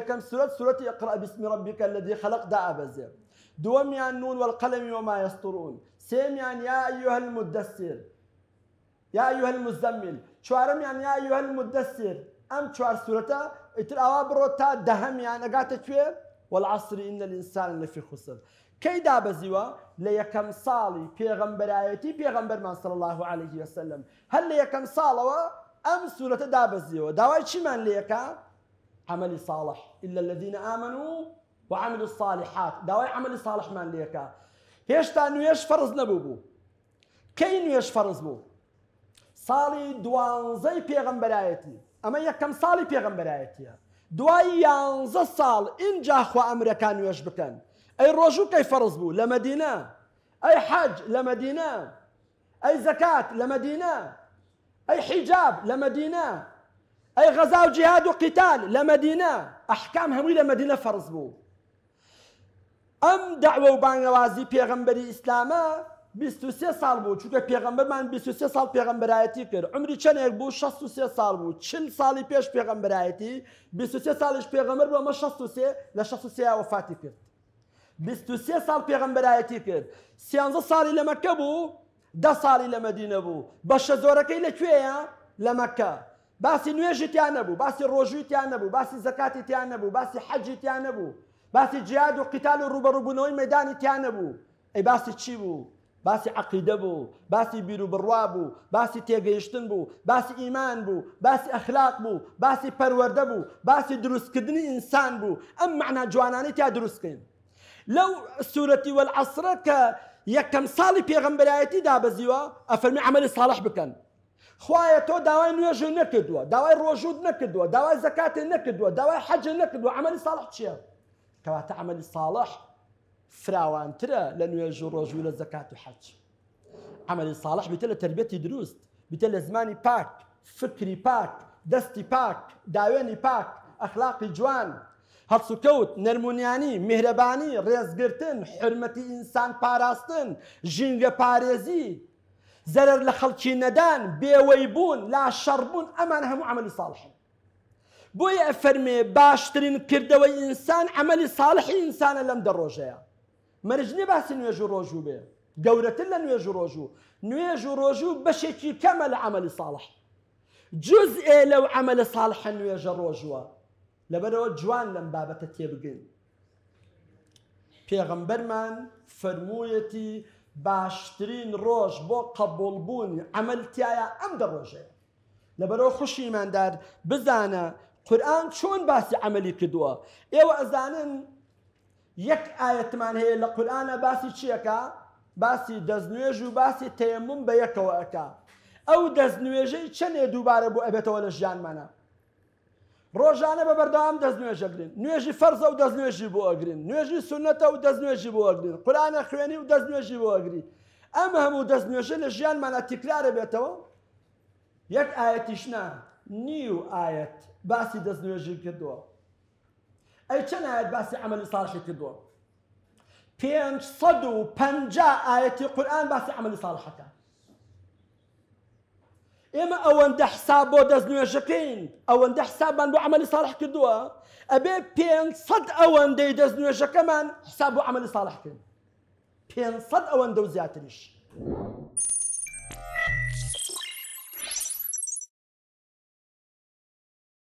كم سورة سورة اقرأ باسم ربك الذي خلق دعا بزير يا نون والقلم وما يسطرون يعني يا أيها المدسر يا أيها المزمل يعني يا أيها المدسر أم شوار سورة اتر روتا دهم يعني أقاتك فيه والعصر إن الإنسان اللي في خسر كي دابزيوا ليكم صالي في بيغمبر من صلى الله عليه وسلم هل ليكم صالوا أم سورة دابزيوا داوي شمان ليكا عمل صالح إلا الذين آمنوا وعملوا الصالحات داوي عمل صالح من ليكا هيش نوێش يش نەبوو بوو کەی يش فەرز بو صالي دوان زي ئەمە برايتي اما پێغەمبەرایەتیە دوای یانزە ساڵ اینجا خوا ئەمرەکان نوێش بکەن ئەی ڕۆژوو کەی بكن اي لە كيف فرض بو لمدينه اي حج لمدينه اي زكاه لمدينه اي حجاب لمدينه ئەی غەزا و جیهاد و قیتال لە مدینە ئەحکام هەمووی لە مدینە فەرز بوو ئەم داوە و بانگەوازی پێغمبەری ئیسلامە 23 سال بوو چونکە پێغمبەرمان 23 سال پێغمبەرایەتی کرد عمری چەندێک بوو 63 سال بوو چل ساڵی پێش پێغمبەرایەتی 23 سالش پێغمبەر بوومە 63 لە 63 وفاتی کرد 23 سال پێغمبەرایەتی کرد 13 ساڵی لە مەکە بوو ده ساڵی لە مەدینە بوو بەشە زۆرەکەی لەکوێیە لە مەکە باسی نوێژی تیان نەبوو باسی ڕۆژوی تیان نەبوو باسی زەکاتی تیان نەبوو باسی حەجی تیان نەبوو باسی جیاد و قیتال و ڕوبەڕووبوونەوەی مەدانی تیان نەبوو ئەی باسی چی بو؟ باسی عقیدە بو باسی بیر و بڕوا بوو باسی تێگەیشتن بو باسی ئیمان بو باسی ئەخلاق بو باسی پەروەەردە بوو باسی دروستکردنی ئینسان بوو ئەم معنا جوانانی تیا دروستکەین لەو سوورەتی وەعسرە کە یەکەم ساڵی پێغمبەرایەتی دابەزیوە ئەفەرمی عملی صالح بکەن خوایە تۆ داوای نوێژە نەکردووە داوای ڕۆژود نەکردووە داوای زکاتێ نەکردووە داوای حەجە نەکردووە عملی ساڵح چییە؟ کەواتە عملی ساڵح فراوانترە لە نوێژ و ڕۆژوو لە زکات و حەج. عملی ساڵح بیتە لە تربەتی دروست بیتە لە زمانی پاک، فکری پاک، دەستی پاک، داوێنی پاک، ئەخلاقی جوان، هەڵسوکەوت نەرمونیانی میهرەبانی ڕێزگرتن حرمەتی ئینسان پاراستن ژینگە پارێزی زرر لخلقي ندان بيويبون لا شربون أمان هم عمل صالح فرمي باش ترين كردوي إنسان عمل صالح إنسان لم دروجة مرجني بس نيجو روجو بي قورة إلا نيجو روجو نيجو روجو بشكي كمل عمل صالح جزء لو عمل صالح نيجو روجو لبرو جوان لم بابتة يبقين بيغمبرمان فرمويتي باشترین ڕۆژ بۆ قبولبوونی ئەمەلتیایە ئەم دەڕۆژەیە لەبەرەوە خوشیماندار بزانە قورآن چۆن باسی ئەمەلی کردووە ئێوە ئەزانن یەک ئاەتمان هەیە لە قورآانە باسی چیەکە باسی دەستنوێژ و باسی تەیەمم بە یەکەوە ئەەکە ئەو دەستنوێژەی چەندێ دووبارە بۆ ئەبێتەوە لە ژیانمانە ڕۆژانە بە بەردام دەست نوێژەگرن نوێژی فەرزە و دەست نوێژی بۆ ئەگرین نوێژی سنەتە و دەست نوێژی بۆ ئەگرین قرانە خوێنی و دەست نوێژی بۆ ئەگری ئەمە هەموو دەست نوێژە لە ژیانمانە تیکرارە بێتەوە یەک ئاەتیشنا نیو ئاەت باسی دەست نوێژی کردووە ئەی چەند ئاەت باسی ئەمەلی ساشی کردووە پێ سەد و پ ئاەتی قورآان باسی ئەمەلی ساڵحەکە ئێمە ئەوەندە حساب بۆ دەست نوێژەکەین ئەوەندە حسابان بۆ عملی ساڵح کردووە ئەبێ پێ سەد ئەوەندەی دەست نوێژەکەمان حساب بۆ عملی ساڵحکردن پێ سەد ئەوەندە و زیاتریش.